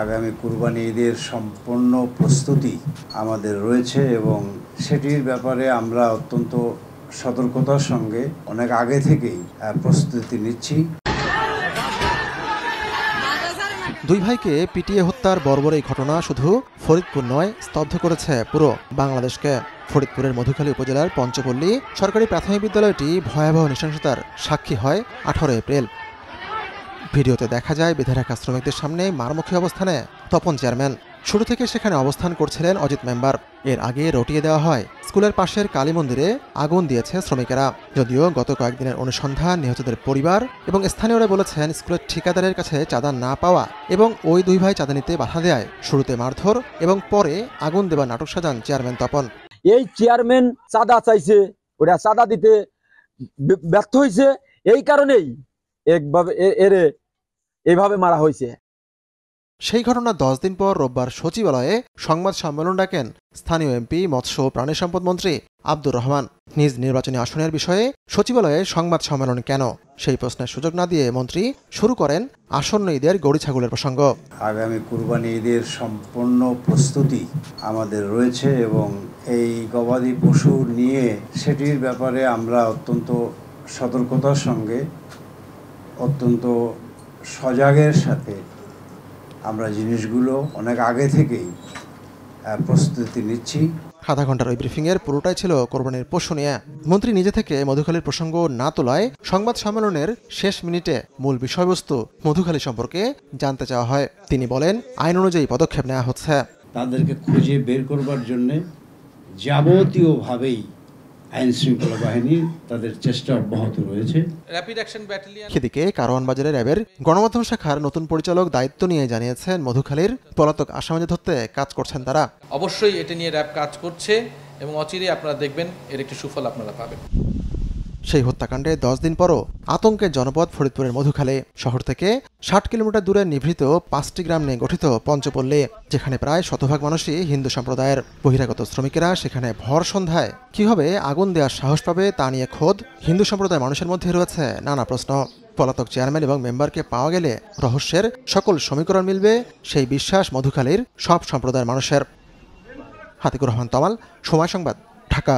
আগামী কুরবানি ঈদের সম্পূর্ণ প্রস্তুতি আমাদের রয়েছে এবং সেটির ব্যাপারে আমরা অত্যন্ত সতর্কতার সঙ্গে অনেক আগে থেকেই প্রস্তুতি নিচ্ছি দুই ভাইকে পিটিয়ে হত্যার বর্বর এই ঘটনা শুধু ফরিদপুর নয় স্তব্ধ করেছে পুরো বাংলাদেশকে ফরিদপুরের মধুখালী উপজেলার পঞ্চপল্লী সরকারি প্রাথমিক বিদ্যালয়টি ভয়াবহ নৃশংসতার সাক্ষী হয় আঠারো এপ্রিল ভিডিওতে দেখা যায় বেধারাকা শ্রমিকদের সামনে মারমুখী অবস্থানে তপন চেয়ারম্যান শুরু থেকে সেখানে অবস্থান করছিলেন অজিত মেম্বার এর আগে রটিয়ে দেওয়া হয় স্কুলের পাশের কালী মন্দিরে আগুন দিয়েছে শ্রমিকেরা যদিও গত কয়েকদিনের অনুসন্ধান নিহতদের পরিবার এবং স্থানীয়রা বলেছেন স্কুলের ঠিকাদারের কাছে চাঁদা না পাওয়া এবং ওই দুই ভাই চাঁদা নিতে বাধা দেয় শুরুতে মারধর এবং পরে আগুন দেওয়া নাটক সাজান চেয়ারম্যান তপন এই চেয়ারম্যান চাঁদা চাইছে ওরা চাঁদা দিতে ব্যর্থ হয়েছে এই কারণেই একভাবে এরে এইভাবে মারা হয়েছে সেই ঘটনা দশ দিন পর রোববার সচিবালয়ে সংবাদ সম্মেলন ডাকেন স্থানীয় এমপি মৎস্য ও প্রাণী সম্পদ মন্ত্রী আব্দুর রহমান নিজ নির্বাচনী আসনের বিষয়ে সচিবালয়ে সংবাদ সম্মেলন কেন সেই প্রশ্নের সুযোগ না দিয়ে মন্ত্রী শুরু করেন আসন্ন ঈদের গরু ছাগলের প্রসঙ্গ আগামী কুরবানি ঈদের সম্পূর্ণ প্রস্তুতি আমাদের রয়েছে এবং এই গবাদি পশু নিয়ে সেটির ব্যাপারে আমরা অত্যন্ত সতর্কতার সঙ্গে অত্যন্ত সজাগের সাথে আমরা জিনিসগুলো অনেক আগে থেকেই প্রস্তুতি নিচ্ছি আধা ঘন্টার ওই এর পুরোটাই ছিল কোরবানির পশু নিয়ে মন্ত্রী নিজে থেকে মধুখালীর প্রসঙ্গ না তোলায় সংবাদ সম্মেলনের শেষ মিনিটে মূল বিষয়বস্তু মধুখালী সম্পর্কে জানতে চাওয়া হয় তিনি বলেন আইন অনুযায়ী পদক্ষেপ নেওয়া হচ্ছে তাদেরকে খুঁজে বের করবার জন্যে যাবতীয়ভাবেই আইন শৃঙ্খলা বাহিনী তাদের চেষ্টা অব্যাহত রয়েছে সেদিকে কারওয়ানবাজারের র্যাবের গণমাধ্যম শাখার নতুন পরিচালক দায়িত্ব নিয়ে জানিয়েছেন মধুখালীর পলাতক আসামিদের ধরতে কাজ করছেন তারা অবশ্যই এটা নিয়ে র্যাব কাজ করছে এবং অচিরে আপনারা দেখবেন এর একটি সুফল আপনারা পাবেন সেই হত্যাকাণ্ডে দশ দিন পরও আতঙ্কের জনপদ ফরিদপুরের মধুখালে শহর থেকে ষাট কিলোমিটার দূরে নিভৃত পাঁচটি গ্রাম নিয়ে গঠিত পঞ্চপল্লী যেখানে প্রায় শতভাগ মানুষই হিন্দু সম্প্রদায়ের বহিরাগত শ্রমিকেরা সেখানে ভর সন্ধ্যায় কীভাবে আগুন দেওয়ার সাহস পাবে তা নিয়ে খোদ হিন্দু সম্প্রদায় মানুষের মধ্যে রয়েছে নানা প্রশ্ন পলাতক চেয়ারম্যান এবং মেম্বারকে পাওয়া গেলে রহস্যের সকল সমীকরণ মিলবে সেই বিশ্বাস মধুখালীর সব সম্প্রদায়ের মানুষের হাতিকুর রহমান তমাল সময় সংবাদ ঢাকা